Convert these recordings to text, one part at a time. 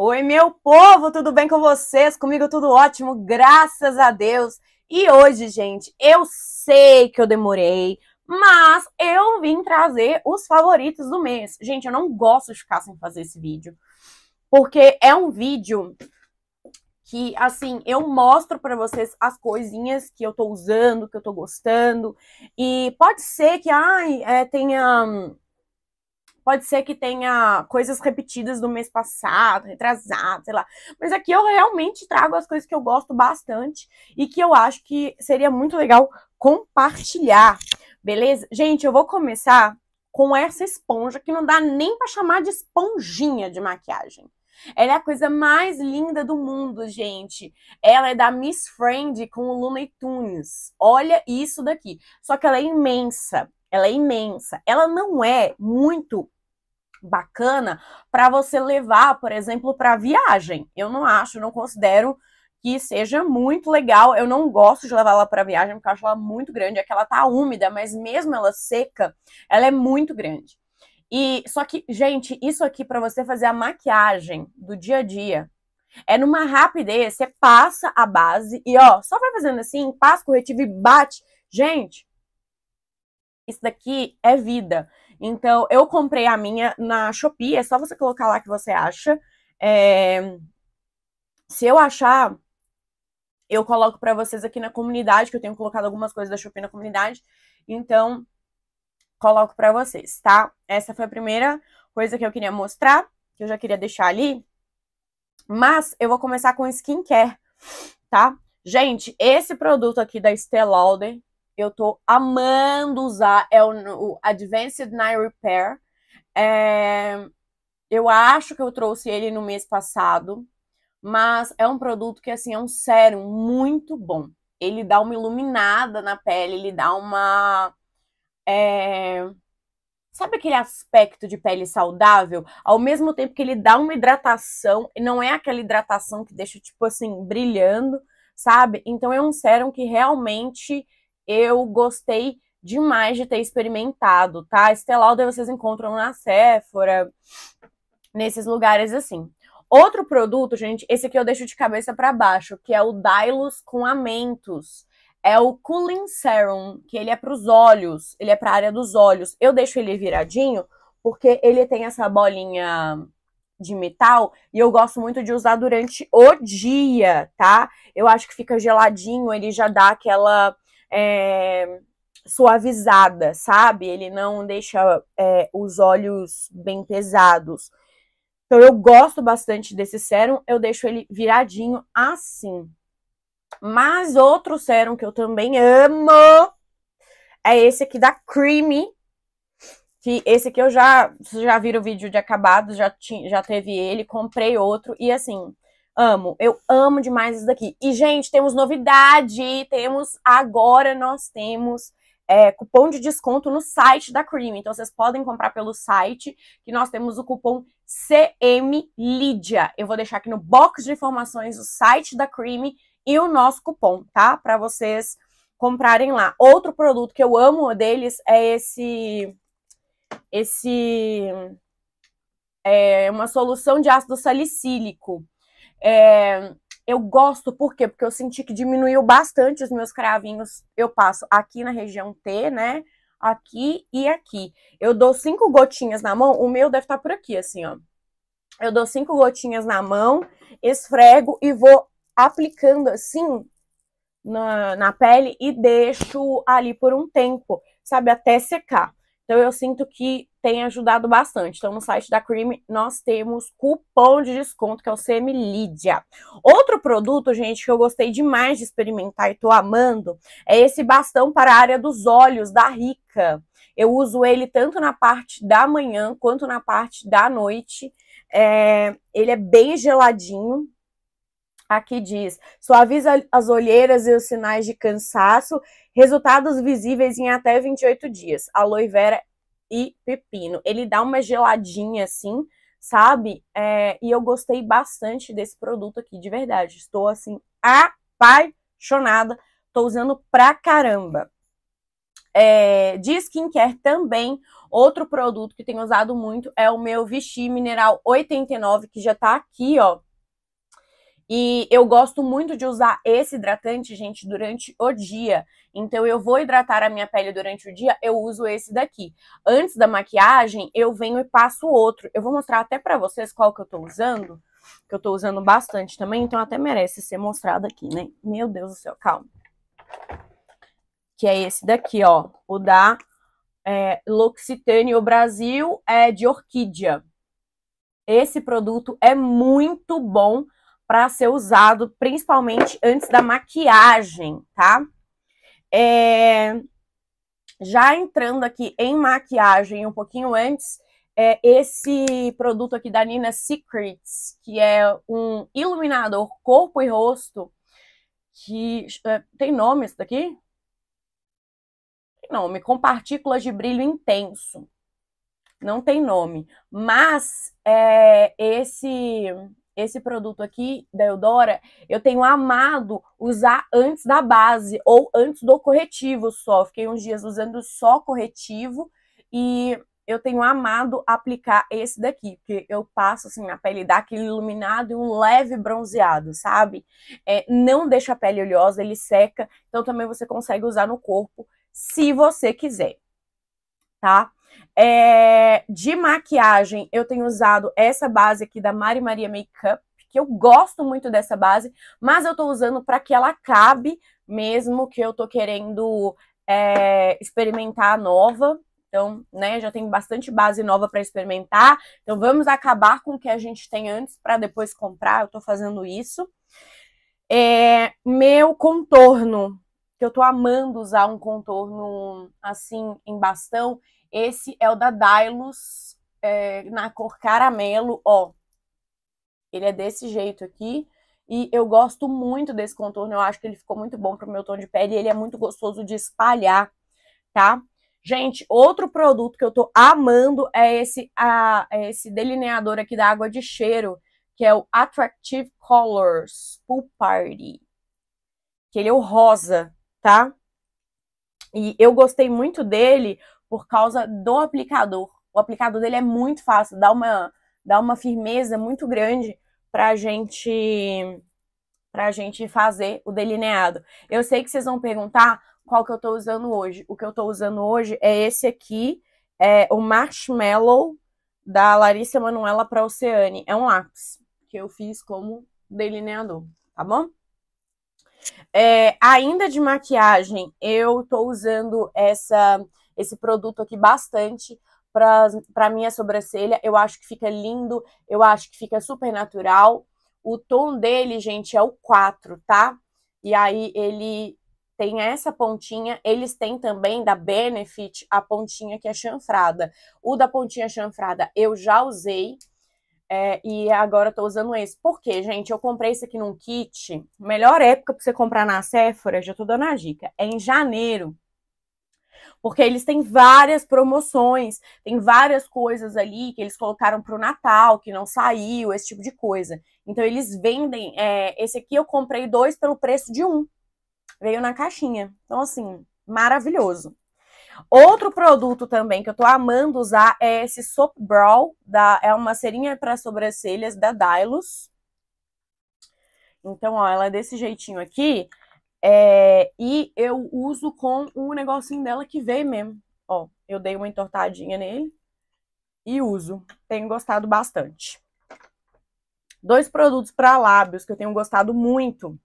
Oi, meu povo, tudo bem com vocês? Comigo tudo ótimo, graças a Deus. E hoje, gente, eu sei que eu demorei, mas eu vim trazer os favoritos do mês. Gente, eu não gosto de ficar sem fazer esse vídeo, porque é um vídeo que, assim, eu mostro para vocês as coisinhas que eu tô usando, que eu tô gostando. E pode ser que, ai, é, tenha hum, Pode ser que tenha coisas repetidas do mês passado, retrasado, sei lá. Mas aqui eu realmente trago as coisas que eu gosto bastante e que eu acho que seria muito legal compartilhar. Beleza? Gente, eu vou começar com essa esponja que não dá nem para chamar de esponjinha de maquiagem. Ela é a coisa mais linda do mundo, gente. Ela é da Miss Friend com o Luna e Tunes. Olha isso daqui. Só que ela é imensa. Ela é imensa. Ela não é muito bacana para você levar, por exemplo, para viagem. Eu não acho, não considero que seja muito legal. Eu não gosto de levar ela para viagem porque eu acho ela muito grande. É que ela tá úmida, mas mesmo ela seca, ela é muito grande. E só que, gente, isso aqui para você fazer a maquiagem do dia a dia, é numa rapidez, você passa a base e ó, só vai fazendo assim, passa corretivo e bate. Gente, isso daqui é vida. Então, eu comprei a minha na Shopee, é só você colocar lá que você acha. É... Se eu achar, eu coloco para vocês aqui na comunidade, que eu tenho colocado algumas coisas da Shopee na comunidade. Então, coloco para vocês, tá? Essa foi a primeira coisa que eu queria mostrar, que eu já queria deixar ali. Mas eu vou começar com skincare, tá? Gente, esse produto aqui da Estée Lauder, eu tô amando usar. É o, o Advanced Night Repair. É, eu acho que eu trouxe ele no mês passado. Mas é um produto que, assim, é um sérum muito bom. Ele dá uma iluminada na pele, ele dá uma. É, sabe aquele aspecto de pele saudável? Ao mesmo tempo que ele dá uma hidratação, e não é aquela hidratação que deixa, tipo assim, brilhando, sabe? Então é um sérum que realmente eu gostei demais de ter experimentado, tá? Estelauder vocês encontram na Sephora, nesses lugares assim. Outro produto, gente, esse aqui eu deixo de cabeça para baixo, que é o Dylos com amentos. É o Cooling Serum, que ele é para os olhos, ele é para a área dos olhos. Eu deixo ele viradinho porque ele tem essa bolinha de metal e eu gosto muito de usar durante o dia, tá? Eu acho que fica geladinho, ele já dá aquela é, suavizada, sabe? Ele não deixa é, os olhos bem pesados. Então eu gosto bastante desse sérum, eu deixo ele viradinho assim. Mas outro sérum que eu também amo é esse aqui da Creamy, que esse aqui eu já, vocês já viram o vídeo de acabado, já, tinha, já teve ele, comprei outro, e assim, Amo, eu amo demais isso daqui. E, gente, temos novidade. Temos agora, nós temos é, cupom de desconto no site da Cream. Então, vocês podem comprar pelo site, que nós temos o cupom CmLidia. Eu vou deixar aqui no box de informações o site da Cream e o nosso cupom, tá? Para vocês comprarem lá. Outro produto que eu amo deles é esse. Esse. É uma solução de ácido salicílico. É, eu gosto, por quê? Porque eu senti que diminuiu bastante os meus cravinhos. Eu passo aqui na região T, né? Aqui e aqui. Eu dou cinco gotinhas na mão, o meu deve estar tá por aqui, assim, ó. Eu dou cinco gotinhas na mão, esfrego e vou aplicando assim na, na pele e deixo ali por um tempo, sabe? Até secar. Então eu sinto que tem ajudado bastante. Então no site da Cream nós temos cupom de desconto que é o CM Lídia. Outro produto, gente, que eu gostei demais de experimentar e tô amando, é esse bastão para a área dos olhos da Rica. Eu uso ele tanto na parte da manhã quanto na parte da noite. É, ele é bem geladinho, Aqui diz: suaviza as olheiras e os sinais de cansaço, resultados visíveis em até 28 dias. Aloe vera e pepino. Ele dá uma geladinha assim, sabe? É, e eu gostei bastante desse produto aqui, de verdade. Estou assim, apaixonada. Estou usando pra caramba. É, de skincare também, outro produto que tenho usado muito é o meu Vichy Mineral 89, que já tá aqui, ó e eu gosto muito de usar esse hidratante, gente, durante o dia. Então eu vou hidratar a minha pele durante o dia, eu uso esse daqui. Antes da maquiagem, eu venho e passo outro. Eu vou mostrar até pra vocês qual que eu tô usando, que eu tô usando bastante também, então até merece ser mostrado aqui, né? Meu Deus do céu, calma. Que é esse daqui, ó, o da é, L'Occitane o Brasil é de orquídea. Esse produto é muito bom para ser usado principalmente antes da maquiagem, tá? É... Já entrando aqui em maquiagem um pouquinho antes, é esse produto aqui da Nina Secrets, que é um iluminador corpo e rosto, que é, tem nome isso daqui? Tem nome, com partículas de brilho intenso. Não tem nome, mas é, esse esse produto aqui da Eudora, eu tenho amado usar antes da base ou antes do corretivo só. Fiquei uns dias usando só corretivo e eu tenho amado aplicar esse daqui, porque eu passo assim, a pele dá aquele iluminado e um leve bronzeado, sabe? É, não deixa a pele oleosa, ele seca, então também você consegue usar no corpo se você quiser, tá? É, de maquiagem, eu tenho usado essa base aqui da Mari Maria Makeup, que eu gosto muito dessa base, mas eu tô usando para que ela cabe mesmo, que eu tô querendo é, experimentar a nova. Então, né, já tem bastante base nova para experimentar. Então, vamos acabar com o que a gente tem antes para depois comprar. Eu tô fazendo isso. É, meu contorno, que eu tô amando usar um contorno assim em bastão. Esse é o da Dylos, é, na cor caramelo, ó. Ele é desse jeito aqui. E eu gosto muito desse contorno, eu acho que ele ficou muito bom pro meu tom de pele. Ele é muito gostoso de espalhar, tá? Gente, outro produto que eu tô amando é esse, a, é esse delineador aqui da Água de Cheiro, que é o Attractive Colors Pool Party. Que ele é o rosa, tá? E eu gostei muito dele por causa do aplicador. O aplicador dele é muito fácil, dá uma, dá uma firmeza muito grande pra gente pra gente fazer o delineado. Eu sei que vocês vão perguntar qual que eu tô usando hoje. O que eu tô usando hoje é esse aqui, é o Marshmallow da Larissa Manuela para Oceane. É um lápis que eu fiz como delineador, tá bom? É, ainda de maquiagem, eu estou usando essa, esse produto aqui bastante para minha sobrancelha. Eu acho que fica lindo, eu acho que fica super natural. O tom dele, gente, é o 4, tá? E aí ele tem essa pontinha, eles têm também da Benefit a pontinha que é chanfrada. O da pontinha chanfrada eu já usei, é, e agora eu tô usando esse. Por quê, gente? Eu comprei esse aqui num kit. Melhor época pra você comprar na Sephora, já tô dando a dica. É em janeiro. Porque eles têm várias promoções, tem várias coisas ali que eles colocaram pro Natal, que não saiu, esse tipo de coisa. Então eles vendem. É, esse aqui eu comprei dois pelo preço de um. Veio na caixinha. Então, assim, maravilhoso. Outro produto também que eu tô amando usar é esse Soap Brow, da, é uma cerinha para sobrancelhas da Dylos. Então, ó, ela é desse jeitinho aqui. É, e eu uso com o um negocinho dela que vem mesmo. Ó, eu dei uma entortadinha nele e uso. Tenho gostado bastante. Dois produtos para lábios que eu tenho gostado muito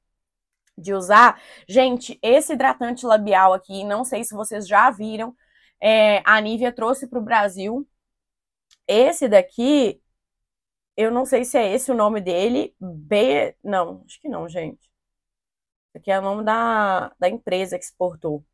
de usar. Gente, esse hidratante labial aqui, não sei se vocês já viram, é, a Nivea trouxe para o Brasil. Esse daqui, eu não sei se é esse o nome dele. B. Não, acho que não, gente. aqui é o nome da, da empresa que exportou.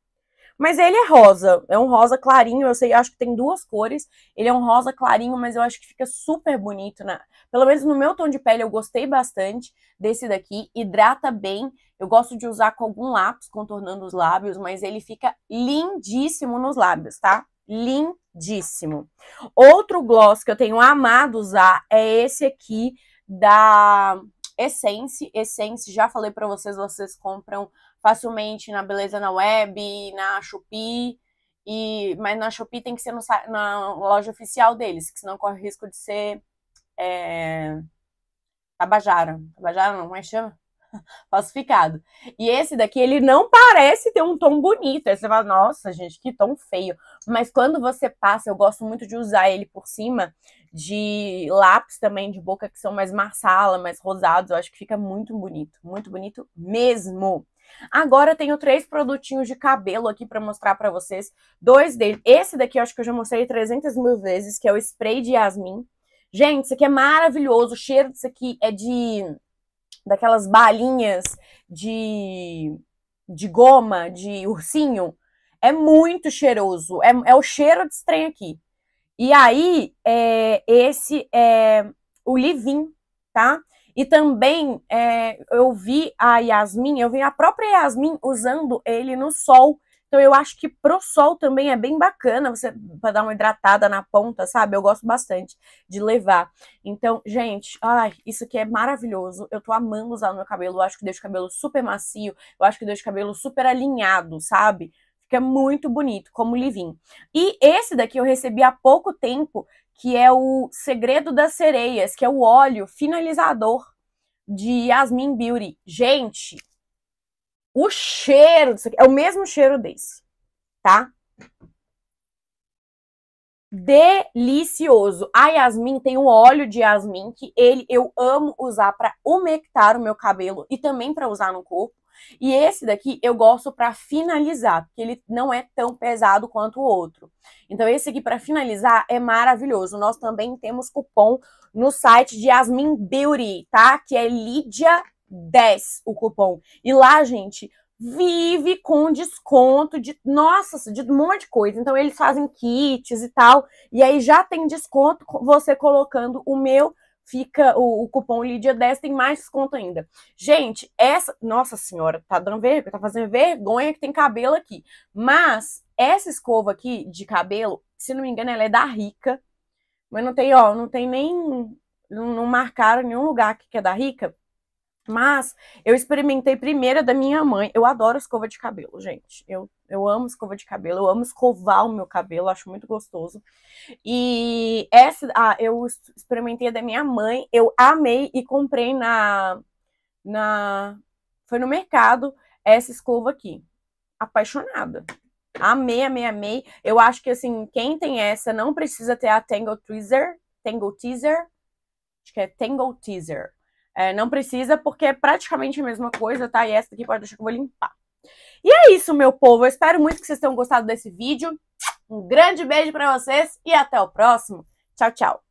Mas ele é rosa, é um rosa clarinho, eu sei, acho que tem duas cores. Ele é um rosa clarinho, mas eu acho que fica super bonito, né? Pelo menos no meu tom de pele eu gostei bastante desse daqui, hidrata bem. Eu gosto de usar com algum lápis contornando os lábios, mas ele fica lindíssimo nos lábios, tá? Lindíssimo. Outro gloss que eu tenho amado usar é esse aqui da Essence. Essence, já falei para vocês, vocês compram facilmente na Beleza na Web, na Shopee. E, mas na Shopee tem que ser no, na loja oficial deles, que senão corre risco de ser é, Tabajara. Tabajara não, como é que chama? falsificado. E esse daqui, ele não parece ter um tom bonito. Aí você fala, nossa, gente, que tom feio. Mas quando você passa, eu gosto muito de usar ele por cima de lápis também de boca que são mais marsala, mais rosados. Eu acho que fica muito bonito, muito bonito mesmo. Agora eu tenho três produtinhos de cabelo aqui para mostrar para vocês. Dois deles. Esse daqui eu acho que eu já mostrei 300 mil vezes, que é o spray de Yasmin. Gente, isso aqui é maravilhoso. O cheiro disso aqui é de daquelas balinhas de, de goma, de ursinho. É muito cheiroso. É, é o cheiro de trem aqui. E aí, é, esse é o Livin, tá? E também é, eu vi a Yasmin, eu vi a própria Yasmin usando ele no sol. Então eu acho que pro sol também é bem bacana você para dar uma hidratada na ponta, sabe? Eu gosto bastante de levar. Então, gente, ai, isso aqui é maravilhoso. Eu tô amando usar no meu cabelo. Eu acho que deixa o cabelo super macio, eu acho que deixa o cabelo super alinhado, sabe? Fica muito bonito, como livinho. E esse daqui eu recebi há pouco tempo, que é o Segredo das Sereias, que é o óleo finalizador de Yasmin Beauty. Gente, o cheiro disso aqui é o mesmo cheiro desse, tá? Delicioso. A Yasmin tem um óleo de Yasmin que ele eu amo usar para umectar o meu cabelo e também para usar no corpo. E esse daqui eu gosto para finalizar, porque ele não é tão pesado quanto o outro. Então esse aqui para finalizar é maravilhoso. Nós também temos cupom no site de Yasmin Beauty, tá? Que é Lídia 10 o cupom. E lá, gente, vive com desconto de, nossa, de um monte de coisa. Então eles fazem kits e tal, e aí já tem desconto você colocando o meu fica o, o cupom Lídia 10 tem mais desconto ainda. Gente, essa, nossa senhora, tá dando vergonha, tá fazendo vergonha que tem cabelo aqui. Mas essa escova aqui de cabelo, se não me engano, ela é da Rica. Mas não tem, ó, não tem nem não, não marcaram nenhum lugar aqui que é da Rica. Mas eu experimentei primeiro da minha mãe. Eu adoro escova de cabelo, gente. Eu, eu amo escova de cabelo, eu amo escovar o meu cabelo, acho muito gostoso. E essa ah, eu experimentei da minha mãe, eu amei e comprei na. na foi no mercado essa escova aqui. Apaixonada. Amei, amei, amei. Eu acho que assim, quem tem essa não precisa ter a Tangle Teaser. Tangle Teaser. Acho que é Tangle Teaser é, não precisa, porque é praticamente a mesma coisa, tá? E essa daqui pode deixar que eu vou limpar. E é isso, meu povo. Eu espero muito que vocês tenham gostado desse vídeo. Um grande beijo para vocês e até o próximo. Tchau, tchau.